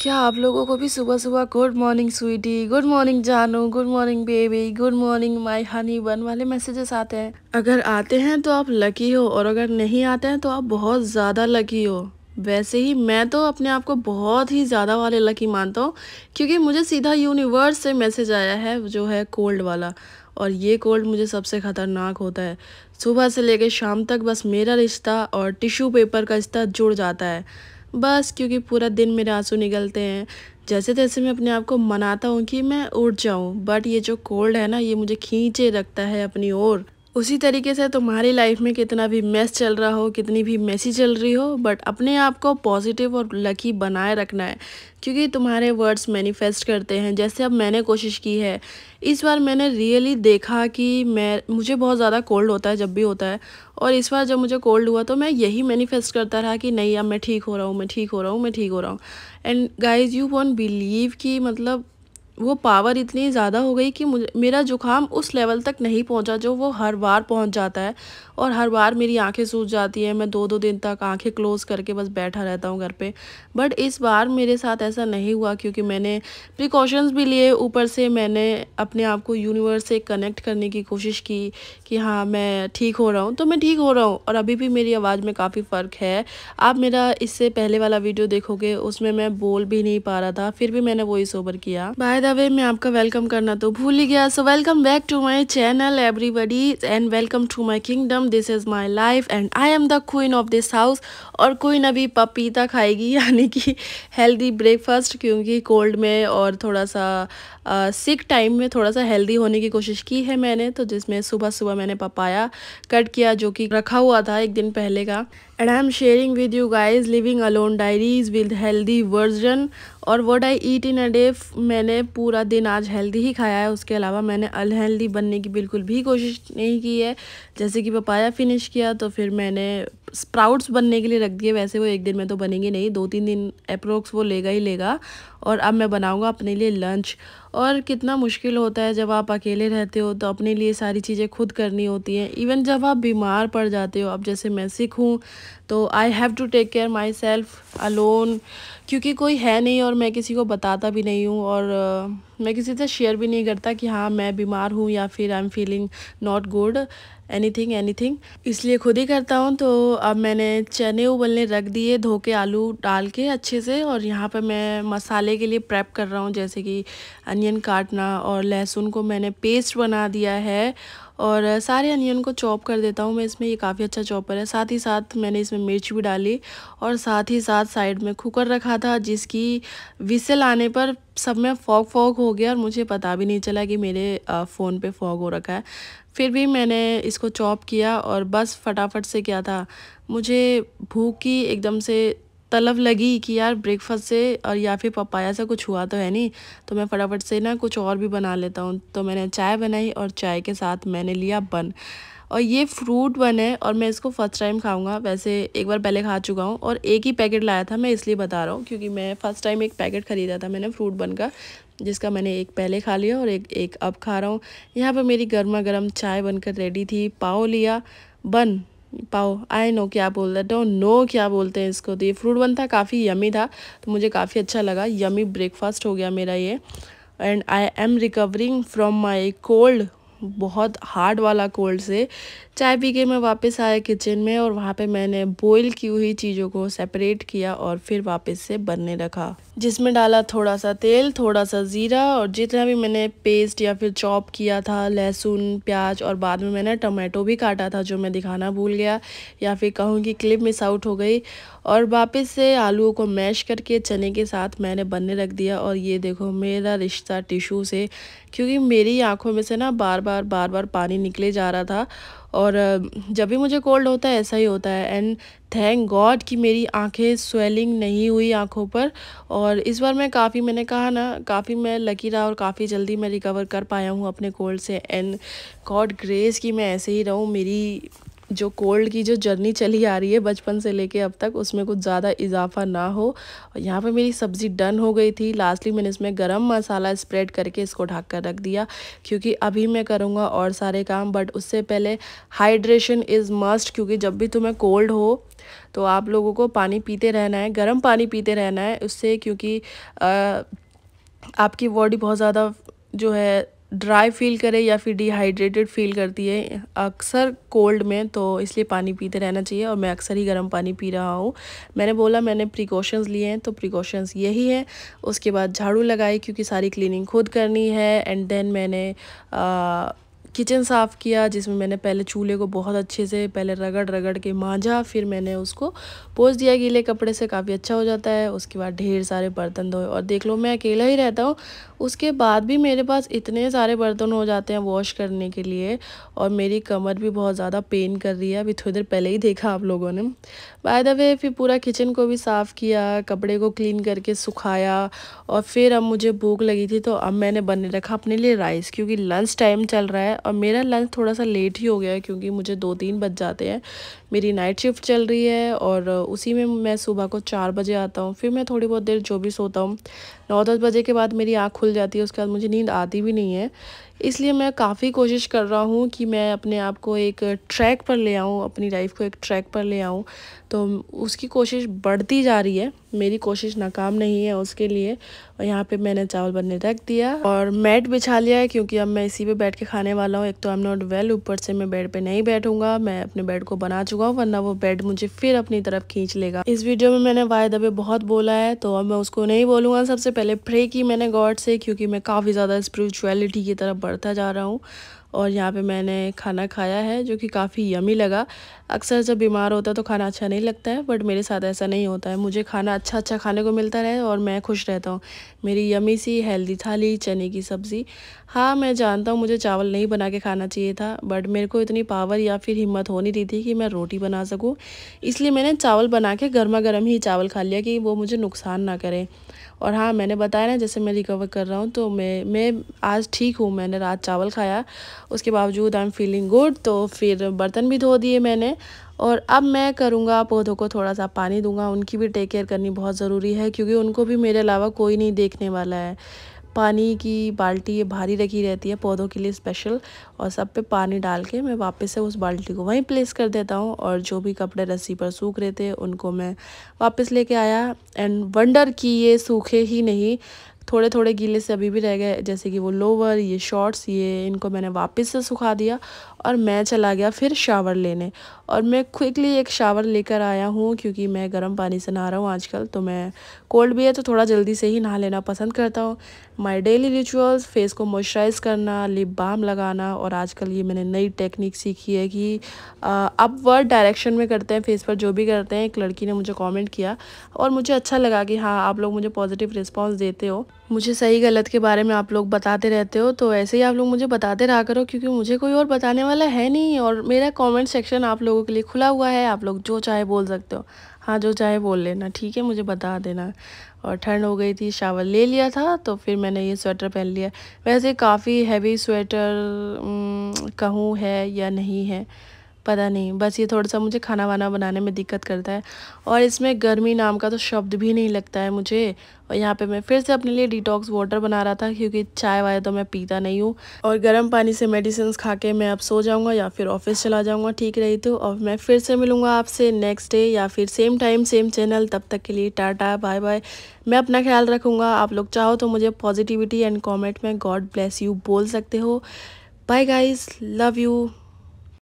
क्या आप लोगों को भी सुबह सुबह good morning sweety good morning जानू good morning baby good morning my honey one वाले मैसेजेस आते हैं अगर आते हैं तो आप लकी हो और अगर नहीं आते हैं तो आप बहुत ज़्यादा लकी हो वैसे ही मैं तो अपने आप को बहुत ही ज़्यादा वाले लकी मानता हूँ क्योंकि मुझे सीधा यूनिवर्स से मैसेज आया है जो है कोल्ड वाला और ये कोल्ड मुझे सबसे ख़तरनाक होता है सुबह से लेकर शाम तक बस मेरा रिश्ता और टिश्यू पेपर का रिश्ता जुड़ जाता है बस क्योंकि पूरा दिन मेरे आंसू निकलते हैं जैसे तैसे मैं अपने आप को मनाता हूँ कि मैं उठ जाऊँ बट ये जो कोल्ड है ना ये मुझे खींचे रखता है अपनी ओर उसी तरीके से तुम्हारी लाइफ में कितना भी मेस चल रहा हो कितनी भी मैसी चल रही हो बट अपने आप को पॉजिटिव और लकी बनाए रखना है क्योंकि तुम्हारे वर्ड्स मैनिफेस्ट करते हैं जैसे अब मैंने कोशिश की है इस बार मैंने रियली देखा कि मैं मुझे बहुत ज़्यादा कोल्ड होता है जब भी होता है और इस बार जब मुझे कोल्ड हुआ तो मैं यही मैनिफेस्ट करता रहा कि नहीं अब मैं ठीक हो रहा हूँ मैं ठीक हो रहा हूँ मैं ठीक हो रहा हूँ and guys you won't believe कि मतलब वो पावर इतनी ज़्यादा हो गई कि मेरा जुकाम उस लेवल तक नहीं पहुंचा जो वो हर बार पहुंच जाता है और हर बार मेरी आंखें सूज जाती है मैं दो दो दिन तक आंखें क्लोज़ करके बस बैठा रहता हूँ घर पे बट इस बार मेरे साथ ऐसा नहीं हुआ क्योंकि मैंने प्रिकॉशंस भी लिए ऊपर से मैंने अपने आप को यूनिवर्स से कनेक्ट करने की कोशिश की कि हाँ मैं ठीक हो रहा हूँ तो मैं ठीक हो रहा हूँ और अभी भी मेरी आवाज़ में काफ़ी फ़र्क है आप मेरा इससे पहले वाला वीडियो देखोगे उसमें मैं बोल भी नहीं पा रहा था फिर भी मैंने वॉइस ओवर किया बाय वे मैं आपका वेलकम करना तो भूल ही गया so welcome back to my channel everybody and welcome to my kingdom this is my life and I am the queen of this house और क्वीन अभी पपीता खाएगी यानी कि हेल्दी ब्रेकफास्ट क्योंकि कोल्ड में और थोड़ा सा सिक टाइम में थोड़ा सा हेल्दी होने की कोशिश की है मैंने तो जिसमें सुबह सुबह मैंने पपाया कट किया जो कि रखा हुआ था एक दिन पहले का and I am sharing with you guys living alone diaries with healthy version और what I eat in a day मैंने पूरा दिन आज हेल्दी ही खाया है उसके अलावा मैंने अनहेल्दी बनने की बिल्कुल भी कोशिश नहीं की है जैसे कि पपाया फिनिश किया तो फिर मैंने स्प्राउट्स बनने के लिए रख दिए वैसे वो एक दिन में तो बनेंगे नहीं दो तीन दिन अप्रोक्स वो लेगा ही लेगा और अब मैं बनाऊँगा अपने लिए लंच और कितना मुश्किल होता है जब आप अकेले रहते हो तो अपने लिए सारी चीज़ें खुद करनी होती हैं इवन जब आप बीमार पड़ जाते हो अब जैसे मैं सिख हूँ तो I have to take care myself alone क्योंकि कोई है नहीं और मैं किसी को बताता भी नहीं हूँ और uh, मैं किसी से शेयर भी नहीं करता कि हाँ मैं बीमार हूँ या फिर I am feeling not good anything anything इसलिए खुद ही करता हूँ तो अब मैंने चने उबलने रख दिए धो के आलू डाल के अच्छे से और यहाँ पर मैं मसाले के लिए प्रेप कर रहा हूँ जैसे कि अनियन काटना और लहसुन को मैंने पेस्ट बना दिया है और सारे अनियन को चॉप कर देता हूँ मैं इसमें ये काफ़ी अच्छा चॉपर है साथ ही साथ मैंने इसमें मिर्च भी डाली और साथ ही साथ साइड में कुकर रखा था जिसकी विसल आने पर सब में फॉग फॉग हो गया और मुझे पता भी नहीं चला कि मेरे फ़ोन पे फॉग हो रखा है फिर भी मैंने इसको चॉप किया और बस फटाफट से क्या था मुझे भूख की एकदम से तलब लगी कि यार ब्रेकफास्ट से और या फिर पपाया से कुछ हुआ तो है नहीं तो मैं फटाफट से ना कुछ और भी बना लेता हूँ तो मैंने चाय बनाई और चाय के साथ मैंने लिया बन और ये फ्रूट बन है और मैं इसको फर्स्ट टाइम खाऊंगा वैसे एक बार पहले खा चुका हूँ और एक ही पैकेट लाया था मैं इसलिए बता रहा हूँ क्योंकि मैं फ़र्स्ट टाइम एक पैकेट ख़रीदा था मैंने फ्रूट बन का जिसका मैंने एक पहले खा लिया और एक एक अब खा रहा हूँ यहाँ पर मेरी गर्मा गर्म चाय बनकर रेडी थी पाव लिया बन पाओ आई नो क्या बोल रहे डोंट नो क्या बोलते हैं इसको तो ये फ्रूट बन था काफ़ी यमी था तो मुझे काफ़ी अच्छा लगा यमी ब्रेकफास्ट हो गया मेरा ये and I am recovering from my cold बहुत हार्ड वाला कोल्ड से चाय पी के मैं वापस आया किचन में और वहाँ पे मैंने बॉईल की हुई चीज़ों को सेपरेट किया और फिर वापस से बनने रखा जिसमें डाला थोड़ा सा तेल थोड़ा सा ज़ीरा और जितना भी मैंने पेस्ट या फिर चॉप किया था लहसुन प्याज और बाद में मैंने टमाटो भी काटा था जो मैं दिखाना भूल गया या फिर कहूँ कि क्लिप मिस आउट हो गई और वापस से आलूओं को मैश करके चने के साथ मैंने बनने रख दिया और ये देखो मेरा रिश्ता टिशू से क्योंकि मेरी आँखों में से ना बार बार बार बार पानी निकले जा रहा था और जब भी मुझे कोल्ड होता है ऐसा ही होता है एंड थैंक गॉड कि मेरी आंखें स्वेलिंग नहीं हुई आंखों पर और इस बार मैं काफ़ी मैंने कहा ना काफ़ी मैं लकी रहा और काफ़ी जल्दी मैं रिकवर कर पाया हूँ अपने कोल्ड से एंड गॉड ग्रेस कि मैं ऐसे ही रहूँ मेरी जो कोल्ड की जो जर्नी चली आ रही है बचपन से लेके अब तक उसमें कुछ ज़्यादा इजाफा ना हो और यहाँ पे मेरी सब्ज़ी डन हो गई थी लास्टली मैंने इसमें गरम मसाला स्प्रेड करके इसको ढक कर रख दिया क्योंकि अभी मैं करूँगा और सारे काम बट उससे पहले हाइड्रेशन इज़ मस्ट क्योंकि जब भी तुम्हें कोल्ड हो तो आप लोगों को पानी पीते रहना है गर्म पानी पीते रहना है उससे क्योंकि आ, आपकी बॉडी बहुत ज़्यादा जो है ड्राई फील करे या फिर डिहाइड्रेटेड फील करती है अक्सर कोल्ड में तो इसलिए पानी पीते रहना चाहिए और मैं अक्सर ही गर्म पानी पी रहा हूँ मैंने बोला मैंने प्रिकॉशंस लिए हैं तो प्रिकॉशंस यही हैं उसके बाद झाड़ू लगाई क्योंकि सारी क्लीनिंग खुद करनी है एंड देन मैंने आ, किचन साफ़ किया जिसमें मैंने पहले चूल्हे को बहुत अच्छे से पहले रगड़ रगड़ के मांझा फिर मैंने उसको पोस दिया गीले कपड़े से काफ़ी अच्छा हो जाता है उसके बाद ढेर सारे बर्तन धोए और देख लो मैं अकेला ही रहता हूँ उसके बाद भी मेरे पास इतने सारे बर्तन हो जाते हैं वॉश करने के लिए और मेरी कमर भी बहुत ज़्यादा पेन कर रही है अभी थोड़ी तो देर पहले ही देखा आप लोगों ने बाय द वे फिर पूरा किचन को भी साफ़ किया कपड़े को क्लीन करके सुखाया और फिर अब मुझे भूख लगी थी तो अब मैंने बने रखा अपने लिए राइस क्योंकि लंच टाइम चल रहा है और मेरा लंच थोड़ा सा लेट ही हो गया है क्योंकि मुझे दो तीन बज जाते हैं मेरी नाइट शिफ्ट चल रही है और उसी में मैं सुबह को चार बजे आता हूँ फिर मैं थोड़ी बहुत देर जो भी सोता हूँ नौ दस बजे के बाद मेरी आँख खुल जाती है उसके बाद मुझे नींद आती भी नहीं है इसलिए मैं काफ़ी कोशिश कर रहा हूँ कि मैं अपने आप को एक ट्रैक पर ले आऊँ अपनी लाइफ को एक ट्रैक पर ले आऊँ तो उसकी कोशिश बढ़ती जा रही है मेरी कोशिश नाकाम नहीं है उसके लिए और यहाँ पे मैंने चावल बनने रख दिया और मैट बिछा लिया है क्योंकि अब मैं इसी पे बैठ के खाने वाला हूँ एक तो आई एम नॉट वेल ऊपर से मैं बेड पे नहीं बैठूंगा मैं अपने बेड को बना चुका हूँ वरना वो बेड मुझे फिर अपनी तरफ खींच लेगा इस वीडियो में मैंने वाय दबे बहुत बोला है तो अब मैं उसको नहीं बोलूँगा सबसे पहले प्रे की मैंने गॉड से क्योंकि मैं काफ़ी ज़्यादा स्परिचुअलिटी की तरफ बढ़ता जा रहा हूँ और यहाँ पे मैंने खाना खाया है जो कि काफ़ी यमी लगा अक्सर जब बीमार होता है तो खाना अच्छा नहीं लगता है बट मेरे साथ ऐसा नहीं होता है मुझे खाना अच्छा अच्छा खाने को मिलता रहे और मैं खुश रहता हूँ मेरी यमी सी हेल्दी थाली चने की सब्ज़ी हाँ मैं जानता हूँ मुझे चावल नहीं बना के खाना चाहिए था बट मेरे को इतनी पावर या फिर हिम्मत हो नहीं रही थी कि मैं रोटी बना सकूँ इसलिए मैंने चावल बना के गर्मा गर्म ही चावल खा लिया कि वो मुझे नुकसान ना करें और हाँ मैंने बताया ना जैसे मैं रिकवर कर रहा हूँ तो मैं मैं आज ठीक हूँ मैंने रात चावल खाया उसके बावजूद आई एम फीलिंग गुड तो फिर बर्तन भी धो दिए मैंने और अब मैं करूँगा पौधों को थोड़ा सा पानी दूंगा उनकी भी टेक केयर करनी बहुत ज़रूरी है क्योंकि उनको भी मेरे अलावा कोई नहीं देखने वाला है पानी की बाल्टी ये भारी रखी रहती है पौधों के लिए स्पेशल और सब पे पानी डाल के मैं वापस से उस बाल्टी को वहीं प्लेस कर देता हूँ और जो भी कपड़े रस्सी पर सूख रहे थे उनको मैं वापस लेके आया एंड वंडर कि ये सूखे ही नहीं थोड़े थोड़े गीले से अभी भी रह गए जैसे कि वो लोवर ये शॉर्ट्स ये इनको मैंने वापस से सुखा दिया और मैं चला गया फिर शावर लेने और मैं क्विकली एक शावर लेकर आया हूँ क्योंकि मैं गर्म पानी से नहा रहा हूँ आजकल तो मैं कोल्ड भी है तो थोड़ा जल्दी से ही नहा लेना पसंद करता हूँ माई डेली रिचुअल्स फेस को मॉइस्चराइज़ करना लिप बाम लगाना और आजकल ये मैंने नई टेक्निक सीखी है कि अपवर्ड डायरेक्शन में करते हैं फेस पर जो भी करते हैं एक लड़की ने मुझे कॉमेंट किया और मुझे अच्छा लगा कि हाँ आप लोग मुझे पॉजिटिव रिस्पॉन्स देते हो मुझे सही गलत के बारे में आप लोग बताते रहते हो तो ऐसे ही आप लोग मुझे बताते रहा करो क्योंकि मुझे कोई और बताने वाला है नहीं और मेरा कमेंट सेक्शन आप लोगों के लिए खुला हुआ है आप लोग जो चाहे बोल सकते हो हाँ जो चाहे बोल लेना ठीक है मुझे बता देना और ठंड हो गई थी शावर ले लिया था तो फिर मैंने ये स्वेटर पहन लिया वैसे काफ़ी हैवी स्वेटर कहूँ है या नहीं है पता नहीं बस ये थोड़ा सा मुझे खाना वाना बनाने में दिक्कत करता है और इसमें गर्मी नाम का तो शब्द भी नहीं लगता है मुझे और यहाँ पे मैं फिर से अपने लिए डिटॉक्स वाटर बना रहा था क्योंकि चाय वाय तो मैं पीता नहीं हूँ और गर्म पानी से मेडिसिन खा के मैं अब सो जाऊँगा या फिर ऑफिस चला जाऊँगा ठीक रही तो और मैं फिर से मिलूँगा आपसे नेक्स्ट डे या फिर सेम टाइम सेम चैनल तब तक के लिए टाटा बाय बाय मैं अपना ख्याल रखूँगा आप लोग चाहो तो मुझे पॉजिटिविटी एंड कॉमेंट में गॉड ब्लेस यू बोल सकते हो बाय गाइज लव यू